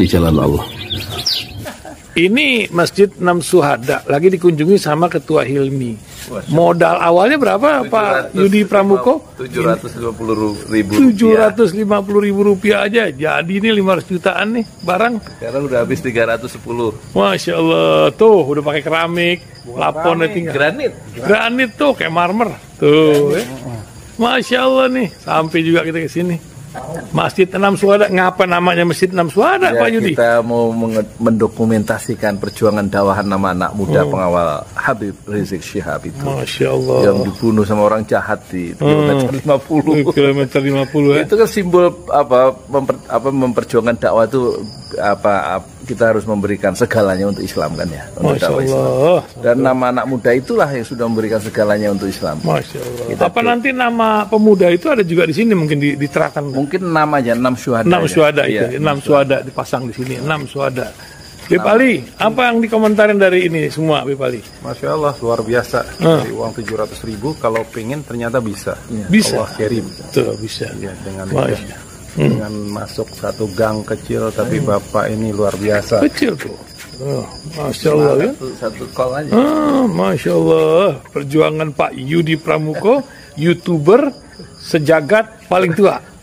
di jalan Allah. Ini Masjid Enam Suhada lagi dikunjungi sama Ketua Hilmi. Modal awalnya berapa 700, Pak Yudi Pramuko? 750 ribu rupiah. 750 ribu rupiah aja. Jadi ini 500 jutaan nih barang. Sekarang udah habis 310. Masya Allah. Tuh udah pakai keramik. Bukan laponnya tinggal. Granit. Granit tuh kayak marmer. Tuh. Ya. Masya Allah nih. Sampai juga kita ke sini. Masjid Enam Suara, ngapa namanya Masjid Enam Suara ya, Pak Yudi? Kita mau mendokumentasikan perjuangan dakwahan nama anak muda hmm. pengawal Habib Rizik Syihab itu. Masya Allah. Yang dibunuh sama orang jahat di kilometer hmm. 50. Kilometer 50 ya. Eh? Itu kan simbol apa, memper, apa memperjuangkan dakwah itu apa, apa kita harus memberikan segalanya untuk Islam kan ya untuk Masya Allah. Islam. Allah. Dan nama anak muda itulah yang sudah memberikan segalanya untuk Islam. Masya Allah. Kita Apa nanti nama pemuda itu ada juga di sini mungkin diterakan? Mungkin aja, enam syuhada. Enam syuhada ya. itu, iya, enam syuhada dipasang di sini, enam syuhada. Bip apa yang dikomentarin dari ini semua Bip Masya Allah, luar biasa. Hmm. Dari uang ratus ribu, kalau pengen ternyata bisa. Bisa. Allah kirim. Tuh, bisa. Ya, dengan Masya. Hmm. dengan masuk satu gang kecil tapi hmm. bapak ini luar biasa kecil tuh oh, masya Allah ya satu, satu kol aja ah, masya Allah perjuangan Pak Yudi Pramuko youtuber sejagat paling tua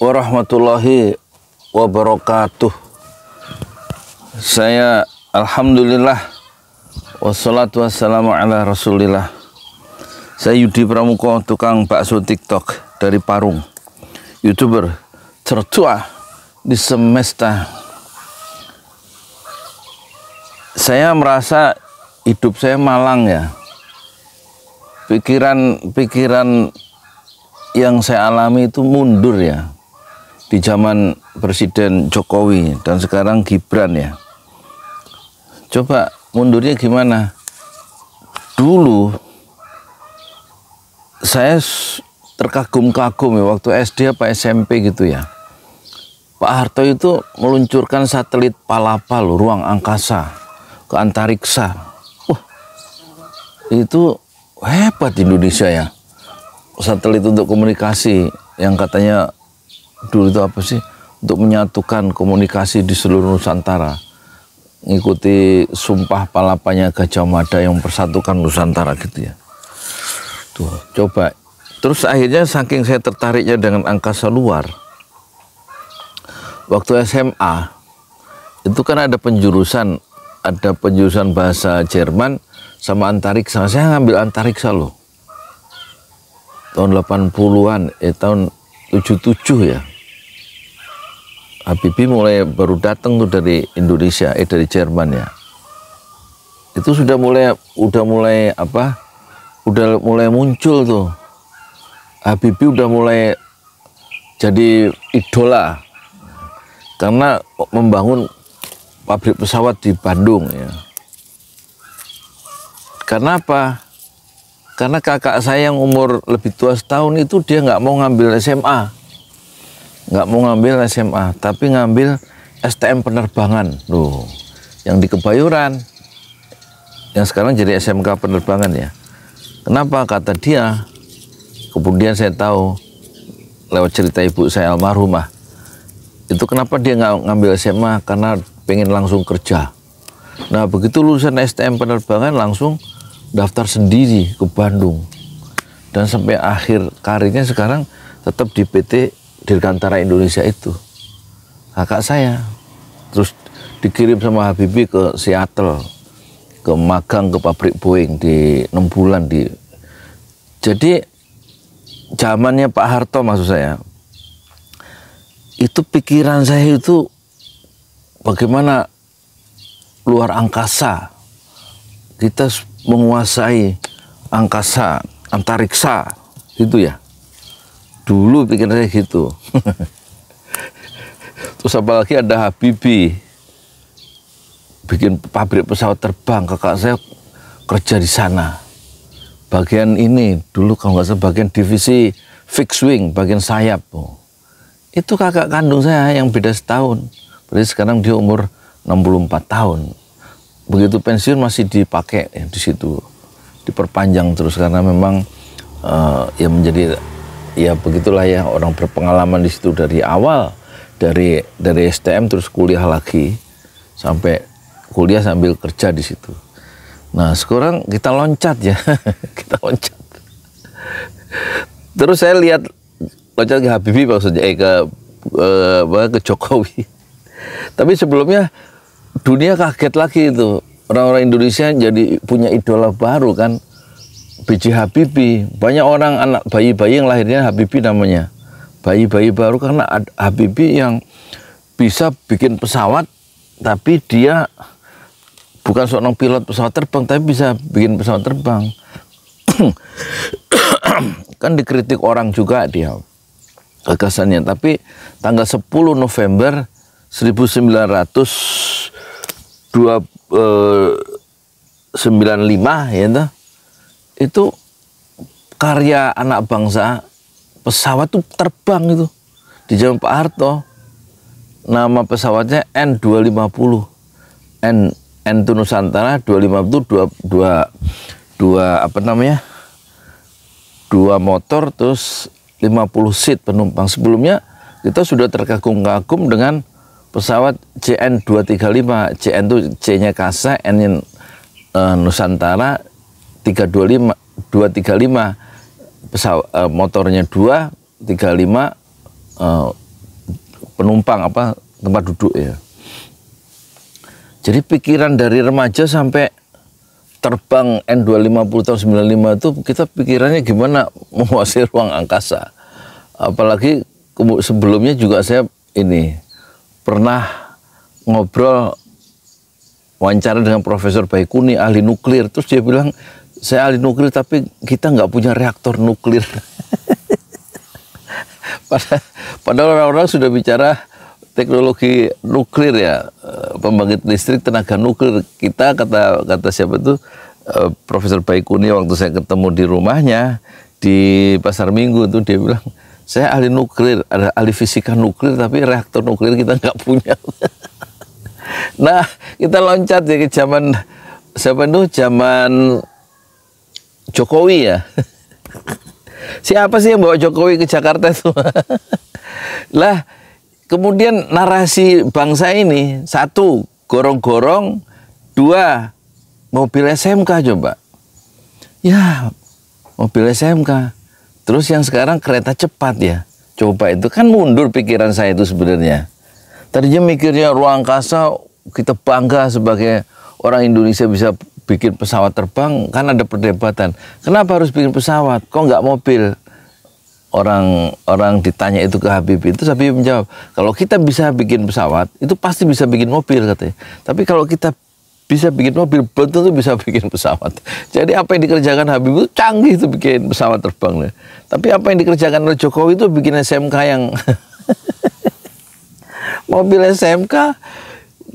warahmatullahi wabarakatuh. Saya alhamdulillah wassalatu wassalamu ala Rasulillah. Saya Yudi Pramuko, tukang bakso TikTok dari Parung. YouTuber tertua di semesta. Saya merasa hidup saya malang ya. Pikiran-pikiran yang saya alami itu mundur ya di zaman Presiden Jokowi dan sekarang Gibran ya. Coba mundurnya gimana? Dulu saya terkagum-kagum ya waktu SD apa SMP gitu ya. Pak Harto itu meluncurkan satelit Palapa loh, ruang angkasa ke antariksa. Wah, itu hebat di Indonesia ya. Satelit untuk komunikasi yang katanya dulu itu apa sih untuk menyatukan komunikasi di seluruh Nusantara ngikuti sumpah palapanya Gajah Mada yang mempersatukan Nusantara gitu ya tuh coba terus akhirnya saking saya tertariknya dengan angkasa luar waktu SMA itu kan ada penjurusan ada penjurusan bahasa Jerman sama antariksa saya ngambil antariksa loh tahun 80-an eh tahun 77 ya. Habibie mulai baru datang tuh dari Indonesia, eh dari Jerman ya. Itu sudah mulai udah mulai apa? Udah mulai muncul tuh. Habibie udah mulai jadi idola karena membangun pabrik pesawat di Bandung ya. Karena apa? Karena kakak saya yang umur lebih tua setahun itu dia nggak mau ngambil SMA. Nggak mau ngambil SMA, tapi ngambil STM penerbangan. Loh, yang di Kebayoran. Yang sekarang jadi SMK penerbangan ya. Kenapa? Kata dia. Kemudian saya tahu lewat cerita ibu saya almarhumah. Itu kenapa dia nggak ngambil SMA? Karena pengen langsung kerja. Nah begitu lulusan STM penerbangan langsung daftar sendiri ke Bandung dan sampai akhir karirnya sekarang tetap di PT Dirgantara Indonesia itu kakak saya terus dikirim sama Habibie ke Seattle ke magang ke pabrik Boeing di enam bulan di jadi zamannya Pak Harto maksud saya itu pikiran saya itu bagaimana luar angkasa kita menguasai angkasa, antariksa, itu ya. Dulu pikir saya gitu. Terus apalagi ada Habibi bikin pabrik pesawat terbang, kakak saya kerja di sana. Bagian ini dulu kalau nggak salah bagian divisi fixed wing, bagian sayap. Itu kakak kandung saya yang beda setahun. Berarti sekarang dia umur 64 tahun begitu pensiun masih dipakai ya, di situ diperpanjang terus karena memang uh, ya menjadi ya begitulah ya orang berpengalaman di situ dari awal dari dari STM terus kuliah lagi sampai kuliah sambil kerja di situ. Nah sekarang kita loncat ya kita loncat. Terus saya lihat loncat ke Habibie maksudnya eh, ke eh, ke Jokowi. Tapi sebelumnya dunia kaget lagi itu orang-orang Indonesia jadi punya idola baru kan BJ Habibie banyak orang anak bayi-bayi yang lahirnya Habibie namanya bayi-bayi baru karena Habibie yang bisa bikin pesawat tapi dia bukan seorang pilot pesawat terbang tapi bisa bikin pesawat terbang kan dikritik orang juga dia gagasannya tapi tanggal 10 November 1900 dua eh, sembilan lima ya itu, itu karya anak bangsa pesawat tuh terbang itu di zaman Pak Harto nama pesawatnya N250 N N itu Nusantara lima puluh dua, dua, dua apa namanya dua motor terus 50 seat penumpang sebelumnya kita sudah terkagum-kagum dengan pesawat cn 235 CN itu C-nya Kasa, N-nya uh, eh, Nusantara 325 235 pesawat uh, motornya 2 35 uh, penumpang apa tempat duduk ya. Jadi pikiran dari remaja sampai terbang N250 tahun 95 itu kita pikirannya gimana menguasai ruang angkasa. Apalagi sebelumnya juga saya ini pernah ngobrol wawancara dengan Profesor Baikuni ahli nuklir terus dia bilang saya ahli nuklir tapi kita nggak punya reaktor nuklir padahal orang-orang sudah bicara teknologi nuklir ya eh, pembangkit listrik tenaga nuklir kita kata kata siapa itu eh, Profesor Baikuni waktu saya ketemu di rumahnya di pasar Minggu itu dia bilang saya ahli nuklir, ada ahli fisika nuklir, tapi reaktor nuklir kita nggak punya. nah, kita loncat ya ke zaman siapa itu zaman Jokowi ya. Siapa sih yang bawa Jokowi ke Jakarta itu? lah, kemudian narasi bangsa ini satu gorong-gorong, dua mobil SMK coba. Ya, mobil SMK. Terus yang sekarang kereta cepat ya. Coba itu kan mundur pikiran saya itu sebenarnya. Tadinya mikirnya ruang angkasa kita bangga sebagai orang Indonesia bisa bikin pesawat terbang kan ada perdebatan. Kenapa harus bikin pesawat? Kok nggak mobil? Orang orang ditanya itu ke Habib itu Habib menjawab kalau kita bisa bikin pesawat itu pasti bisa bikin mobil katanya. Tapi kalau kita bisa bikin mobil, belum tentu bisa bikin pesawat. Jadi apa yang dikerjakan Habib itu canggih itu bikin pesawat terbang. Tapi apa yang dikerjakan oleh Jokowi itu bikin SMK yang mobil SMK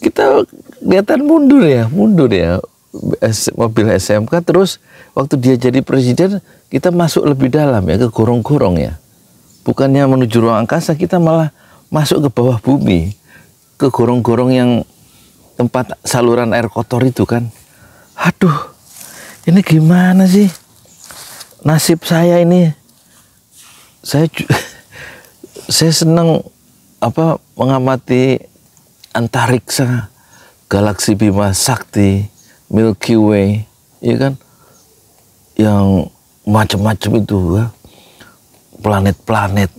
kita kelihatan mundur ya, mundur ya. Mobil SMK terus waktu dia jadi presiden kita masuk lebih dalam ya ke gorong-gorong ya. Bukannya menuju ruang angkasa kita malah masuk ke bawah bumi ke gorong-gorong yang tempat saluran air kotor itu kan. Aduh, ini gimana sih? Nasib saya ini. Saya saya senang apa mengamati antariksa, galaksi Bima Sakti, Milky Way, ya kan? Yang macam-macam itu ya. Planet-planet.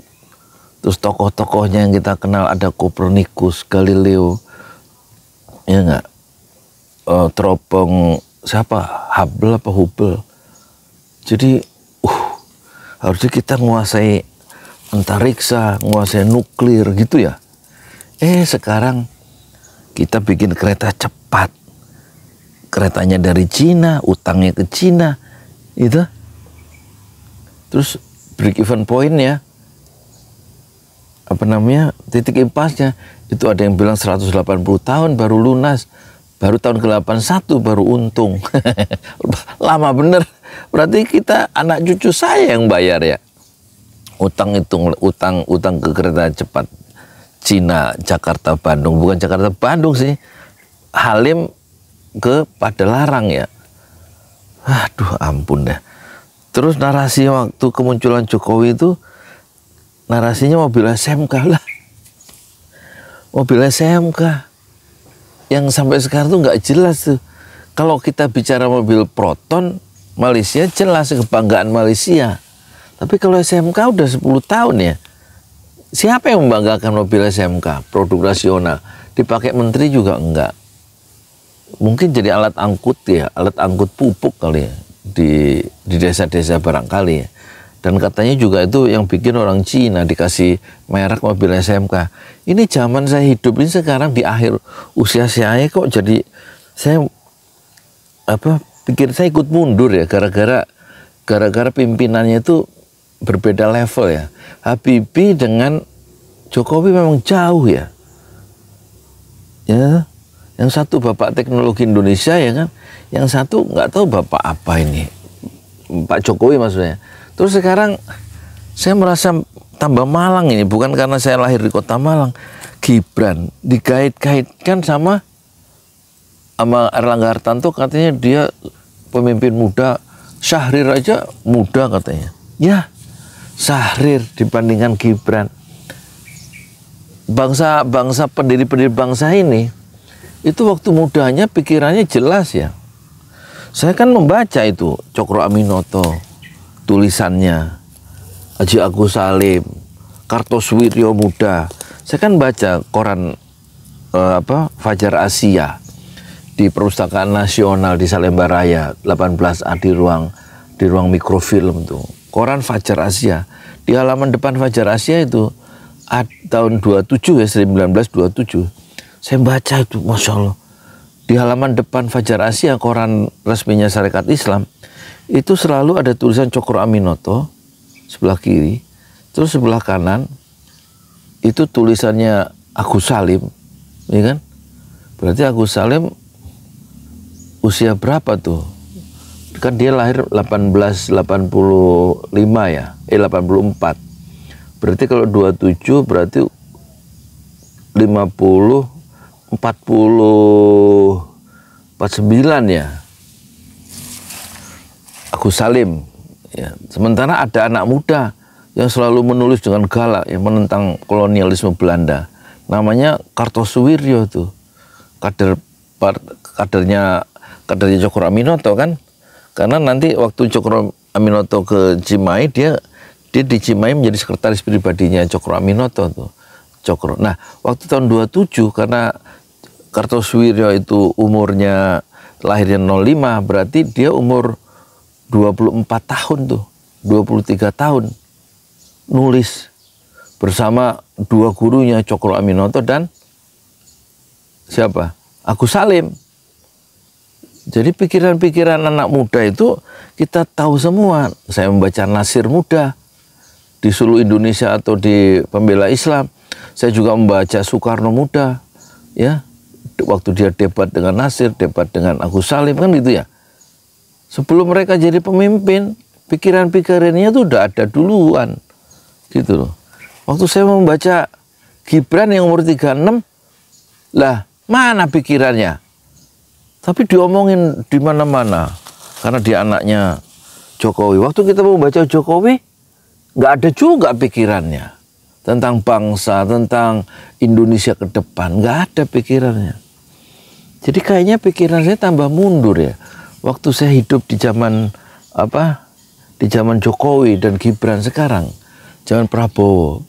Terus tokoh-tokohnya yang kita kenal ada Copernicus, Galileo, ya enggak uh, eh, teropong siapa Hubble apa Hubble jadi uh harusnya kita menguasai antariksa menguasai nuklir gitu ya eh sekarang kita bikin kereta cepat keretanya dari Cina utangnya ke Cina itu terus break even point ya apa namanya titik impasnya itu ada yang bilang 180 tahun baru lunas baru tahun ke-81 baru untung lama bener berarti kita anak cucu saya yang bayar ya utang itu utang utang ke kereta cepat Cina Jakarta Bandung bukan Jakarta Bandung sih Halim ke Padalarang ya aduh ampun deh terus narasi waktu kemunculan Jokowi itu narasinya mobil SMK lah mobil SMK yang sampai sekarang tuh nggak jelas tuh kalau kita bicara mobil Proton Malaysia jelas kebanggaan Malaysia tapi kalau SMK udah 10 tahun ya siapa yang membanggakan mobil SMK produk nasional dipakai menteri juga enggak mungkin jadi alat angkut ya alat angkut pupuk kali ya di di desa-desa barangkali ya dan katanya juga itu yang bikin orang Cina dikasih merek mobil SMK. Ini zaman saya hidup ini sekarang di akhir usia saya kok jadi saya apa pikir saya ikut mundur ya gara-gara gara-gara pimpinannya itu berbeda level ya. Habibie dengan Jokowi memang jauh ya. Ya, yang satu bapak teknologi Indonesia ya kan, yang satu nggak tahu bapak apa ini. Pak Jokowi maksudnya. Terus sekarang saya merasa tambah malang ini bukan karena saya lahir di kota Malang. Gibran dikait-kaitkan sama sama Erlangga Hartanto katanya dia pemimpin muda Syahrir aja muda katanya ya Syahrir dibandingkan Gibran bangsa bangsa pendiri-pendiri bangsa ini itu waktu mudanya pikirannya jelas ya saya kan membaca itu Cokro Aminoto tulisannya Haji Agus Salim Kartosuwiryo Muda saya kan baca koran uh, apa Fajar Asia di Perpustakaan Nasional di Salemba Raya 18A di ruang di ruang mikrofilm tuh koran Fajar Asia di halaman depan Fajar Asia itu ad, tahun 27 ya 1927 saya baca itu masya Allah di halaman depan Fajar Asia koran resminya Syarikat Islam itu selalu ada tulisan Cokro Aminoto sebelah kiri, terus sebelah kanan itu tulisannya Agus Salim, ini iya kan? Berarti Agus Salim usia berapa tuh? Kan dia lahir 1885 ya, eh 84. Berarti kalau 27 berarti 50 40 49 ya. Aku Salim. Ya. Sementara ada anak muda yang selalu menulis dengan galak yang menentang kolonialisme Belanda. Namanya Kartosuwiryo tuh. Kader kadernya kadernya Cokro Aminoto kan. Karena nanti waktu Cokro Aminoto ke Cimahi dia dia di Cimahi menjadi sekretaris pribadinya Cokro Aminoto tuh. Cokro. Nah, waktu tahun 27 karena Kartosuwiryo itu umurnya lahirnya 05 berarti dia umur 24 tahun tuh, 23 tahun nulis bersama dua gurunya Cokro Aminoto dan siapa? Agus Salim. Jadi pikiran-pikiran anak muda itu kita tahu semua. Saya membaca Nasir Muda di seluruh Indonesia atau di pembela Islam. Saya juga membaca Soekarno Muda, ya. Waktu dia debat dengan Nasir, debat dengan Agus Salim kan gitu ya sebelum mereka jadi pemimpin pikiran-pikirannya tuh udah ada duluan gitu loh waktu saya membaca Gibran yang umur 36 lah mana pikirannya tapi diomongin di mana-mana karena dia anaknya Jokowi waktu kita mau baca Jokowi nggak ada juga pikirannya tentang bangsa tentang Indonesia ke depan nggak ada pikirannya jadi kayaknya pikiran saya tambah mundur ya waktu saya hidup di zaman apa di zaman Jokowi dan Gibran sekarang zaman Prabowo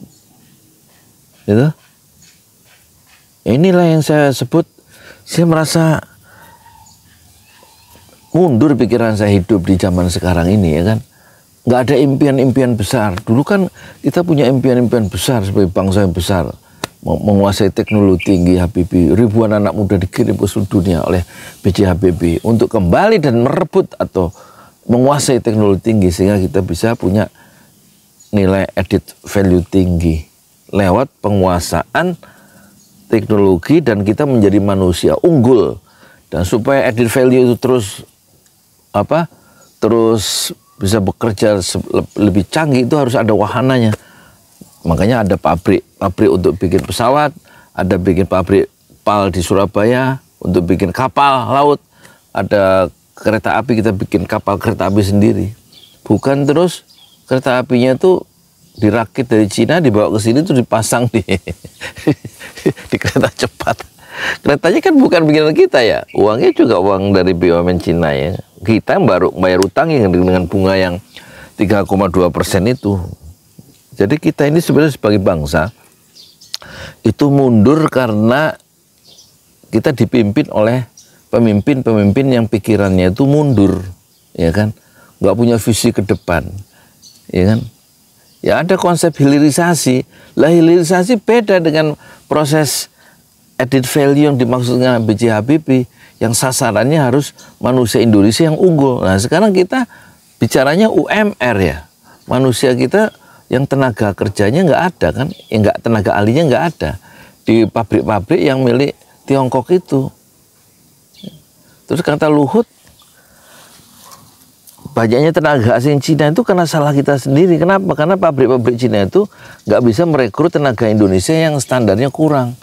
gitu inilah yang saya sebut saya merasa mundur pikiran saya hidup di zaman sekarang ini ya kan nggak ada impian-impian besar dulu kan kita punya impian-impian besar sebagai bangsa yang besar menguasai teknologi tinggi HPB. Ribuan anak muda dikirim ke seluruh dunia oleh HPP untuk kembali dan merebut atau menguasai teknologi tinggi sehingga kita bisa punya nilai added value tinggi lewat penguasaan teknologi dan kita menjadi manusia unggul dan supaya added value itu terus apa terus bisa bekerja lebih canggih itu harus ada wahananya Makanya ada pabrik pabrik untuk bikin pesawat, ada bikin pabrik pal di Surabaya untuk bikin kapal laut, ada kereta api kita bikin kapal kereta api sendiri. Bukan terus kereta apinya tuh dirakit dari Cina dibawa ke sini tuh dipasang di di kereta cepat. Keretanya kan bukan bikinan kita ya. Uangnya juga uang dari BUMN Cina ya. Kita baru bayar utang yang dengan bunga yang 3,2 persen itu jadi kita ini sebenarnya sebagai bangsa itu mundur karena kita dipimpin oleh pemimpin-pemimpin yang pikirannya itu mundur, ya kan? Gak punya visi ke depan, ya kan? Ya ada konsep hilirisasi. Lah hilirisasi beda dengan proses added value yang dengan B.J. Habibie yang sasarannya harus manusia Indonesia yang unggul. Nah, sekarang kita bicaranya UMR ya. Manusia kita yang tenaga kerjanya nggak ada kan, yang nggak tenaga alinya nggak ada di pabrik-pabrik yang milik Tiongkok itu. Terus kata Luhut, banyaknya tenaga asing Cina itu karena salah kita sendiri. Kenapa? Karena pabrik-pabrik Cina itu nggak bisa merekrut tenaga Indonesia yang standarnya kurang.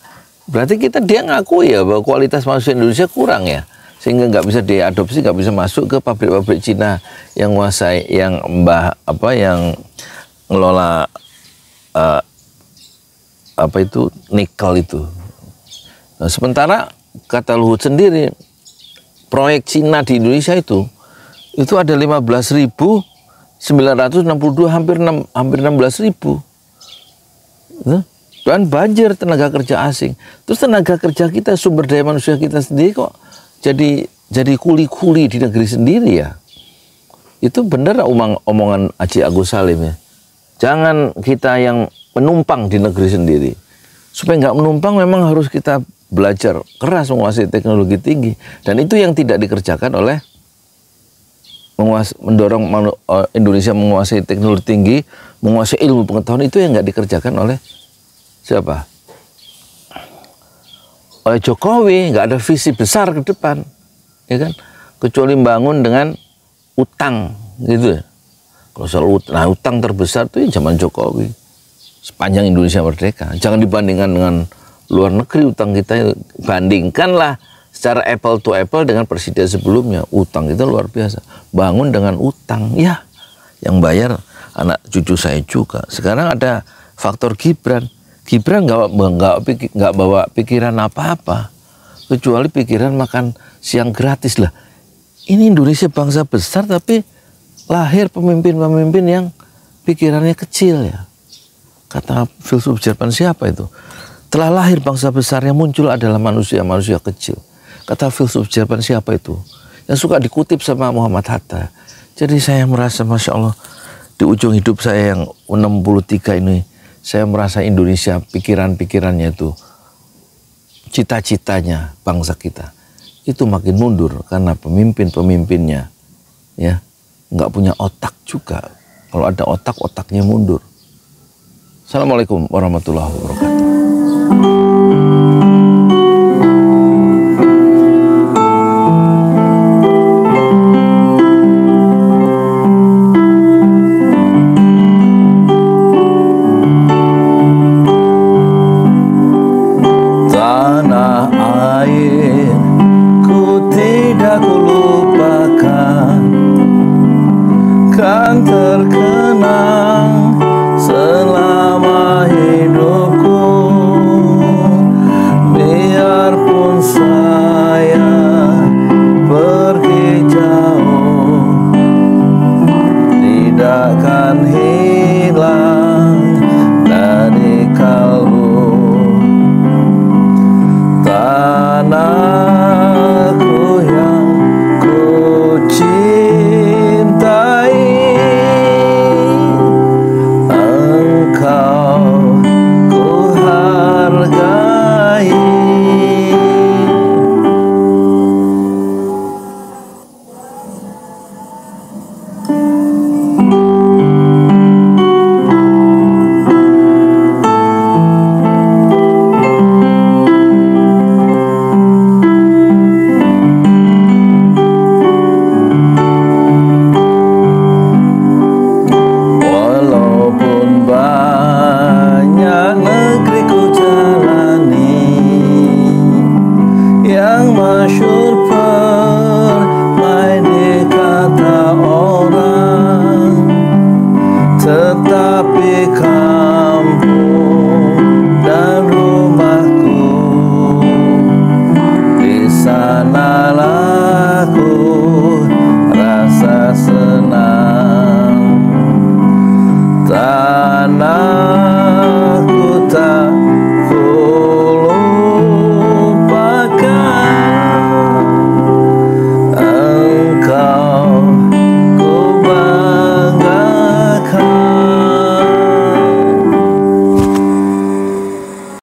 Berarti kita dia ngaku ya bahwa kualitas manusia Indonesia kurang ya sehingga nggak bisa diadopsi nggak bisa masuk ke pabrik-pabrik Cina yang menguasai yang mbah apa yang ngelola uh, apa itu nikel itu. Nah, sementara kata Luhut sendiri proyek Cina di Indonesia itu itu ada 15.962 hampir 6 hampir 16.000. Nah, dan banjir tenaga kerja asing. Terus tenaga kerja kita, sumber daya manusia kita sendiri kok jadi jadi kuli-kuli di negeri sendiri ya. Itu benar omongan, omongan Haji Agus Salim ya Jangan kita yang menumpang di negeri sendiri. Supaya nggak menumpang memang harus kita belajar keras menguasai teknologi tinggi. Dan itu yang tidak dikerjakan oleh menguas mendorong e, Indonesia menguasai teknologi tinggi, menguasai ilmu pengetahuan itu yang nggak dikerjakan oleh siapa? Oleh Jokowi nggak ada visi besar ke depan, ya kan? Kecuali bangun dengan utang gitu. Ya. Kalau soal nah utang terbesar itu ya zaman Jokowi. Sepanjang Indonesia merdeka. Jangan dibandingkan dengan luar negeri utang kita. Bandingkanlah secara apple to apple dengan presiden sebelumnya. Utang kita luar biasa. Bangun dengan utang. Ya, yang bayar anak cucu saya juga. Sekarang ada faktor Gibran. Gibran nggak nggak nggak bawa pikiran apa-apa kecuali pikiran makan siang gratis lah. Ini Indonesia bangsa besar tapi lahir pemimpin-pemimpin yang pikirannya kecil ya. Kata filsuf Jerman siapa itu? Telah lahir bangsa besar yang muncul adalah manusia-manusia kecil. Kata filsuf Jerman siapa itu? Yang suka dikutip sama Muhammad Hatta. Jadi saya merasa Masya Allah di ujung hidup saya yang 63 ini saya merasa Indonesia pikiran-pikirannya itu cita-citanya bangsa kita itu makin mundur karena pemimpin-pemimpinnya ya nggak punya otak juga. Kalau ada otak, otaknya mundur. Assalamualaikum warahmatullahi wabarakatuh. Tanah air ku tidak kulu akan terkenal